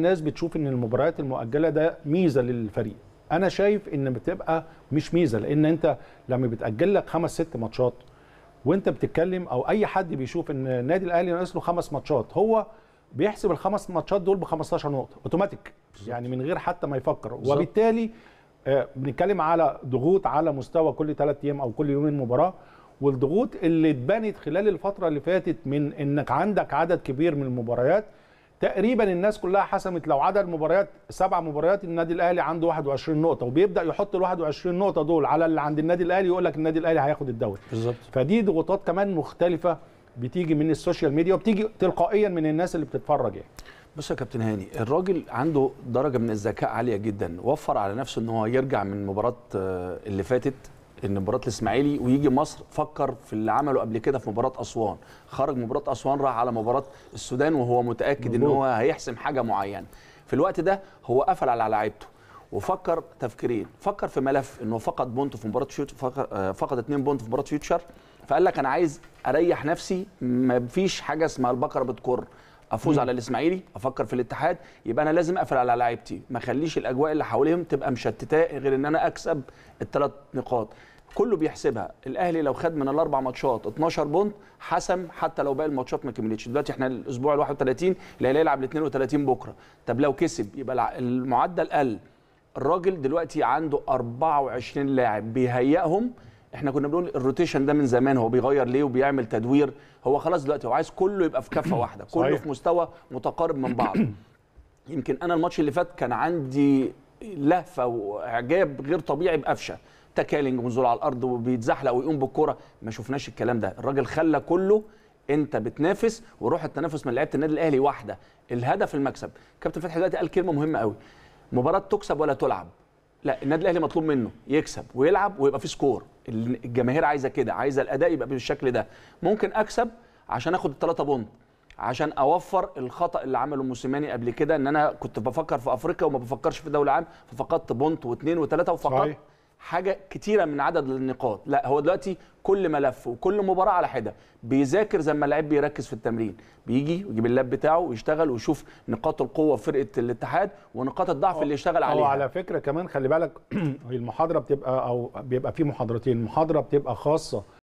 الناس بتشوف ان المباريات المؤجله ده ميزه للفريق انا شايف ان بتبقى مش ميزه لان انت لما بتاجل لك خمس ست ماتشات وانت بتتكلم او اي حد بيشوف ان النادي الاهلي ناقص له خمس ماتشات هو بيحسب الخمس ماتشات دول ب 15 نقطه اوتوماتيك يعني من غير حتى ما يفكر وبالتالي آه، بنتكلم على ضغوط على مستوى كل ثلاث ايام او كل يومين مباراه والضغوط اللي اتبنت خلال الفتره اللي فاتت من انك عندك عدد كبير من المباريات تقريبا الناس كلها حسمت لو عدد مباريات سبع مباريات النادي الاهلي عنده 21 نقطه وبيبدا يحط ال 21 نقطه دول على اللي عند النادي الاهلي يقول لك النادي الاهلي هياخد الدوري بالظبط فدي ضغوطات كمان مختلفه بتيجي من السوشيال ميديا وبتيجي تلقائيا من الناس اللي بتتفرج يعني بص يا كابتن هاني الراجل عنده درجه من الذكاء عاليه جدا وفر على نفسه ان هو يرجع من مباراه آه، اللي فاتت ان مباراه الاسماعيلي ويجي مصر فكر في اللي عمله قبل كده في مباراه اسوان خرج مباراه اسوان راح على مباراه السودان وهو متاكد ان هو هيحسم حاجه معينه في الوقت ده هو قفل على لعيبته وفكر تفكيرين فكر في ملف انه فقد بونت في مباراه فيوتشر آه، فقد اثنين بونت في مباراه فيوتشر فقال لك انا عايز اريح نفسي ما فيش حاجه اسمها البقره بتكر افوز مم. على الاسماعيلي افكر في الاتحاد يبقى انا لازم اقفل على لعيبتي ما اخليش الاجواء اللي حواليهم تبقى مشتتاه غير ان انا اكسب الثلاث نقاط كله بيحسبها الاهلي لو خد من الاربع ماتشات 12 بونت حسم حتى لو باقي الماتشات ما كملتش دلوقتي احنا الاسبوع ال 31 الاهلي هيلعب ال 32 بكره طب لو كسب يبقى المعدل قل الراجل دلوقتي عنده 24 لاعب بيهيئهم احنا كنا بنقول الروتيشن ده من زمان هو بيغير ليه وبيعمل تدوير هو خلاص دلوقتي هو عايز كله يبقى في كفه واحده كله صحيح. في مستوى متقارب من بعض يمكن انا الماتش اللي فات كان عندي لهفه واعجاب غير طبيعي بقفشه تكالينج ونزول على الارض وبيتزحلق ويقوم بالكوره ما شفناش الكلام ده الراجل خلى كله انت بتنافس وروح التنافس من لعيبه النادي الاهلي واحده الهدف المكسب كابتن فتحي دلوقتي قال كلمه مهمه قوي مباراه تكسب ولا تلعب لا النادي الاهلي مطلوب منه يكسب ويلعب ويبقى في سكور الجماهير عايزه كده عايزه الاداء يبقى بالشكل ده ممكن اكسب عشان اخد الثلاثه بونت عشان اوفر الخطا اللي عمله موسيماني قبل كده ان انا كنت بفكر في افريقيا وما بفكرش في دوري عام ففقدت بونت واثنين وثلاثه وفقدت صحيح. حاجه كتيره من عدد النقاط لا هو دلوقتي كل ملف وكل مباراه على حده بيذاكر زي ما اللعيب بيركز في التمرين بيجي ويجيب اللاب بتاعه ويشتغل ويشوف نقاط القوه في فرقه الاتحاد ونقاط الضعف اللي يشتغل عليها وعلى فكره كمان خلي بالك المحاضره بتبقى او بيبقى في محاضرتين محاضره بتبقى خاصه